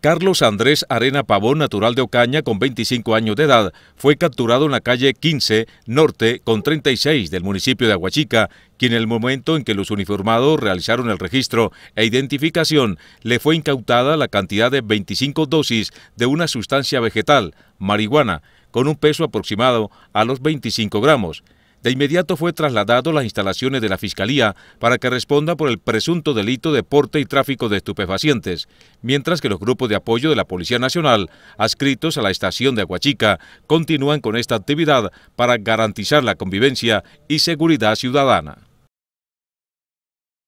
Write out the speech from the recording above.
Carlos Andrés Arena Pavón, natural de Ocaña, con 25 años de edad, fue capturado en la calle 15 Norte con 36 del municipio de Aguachica, quien en el momento en que los uniformados realizaron el registro e identificación, le fue incautada la cantidad de 25 dosis de una sustancia vegetal, marihuana, con un peso aproximado a los 25 gramos. De inmediato fue trasladado a las instalaciones de la Fiscalía para que responda por el presunto delito de porte y tráfico de estupefacientes, mientras que los grupos de apoyo de la Policía Nacional, adscritos a la estación de Aguachica, continúan con esta actividad para garantizar la convivencia y seguridad ciudadana.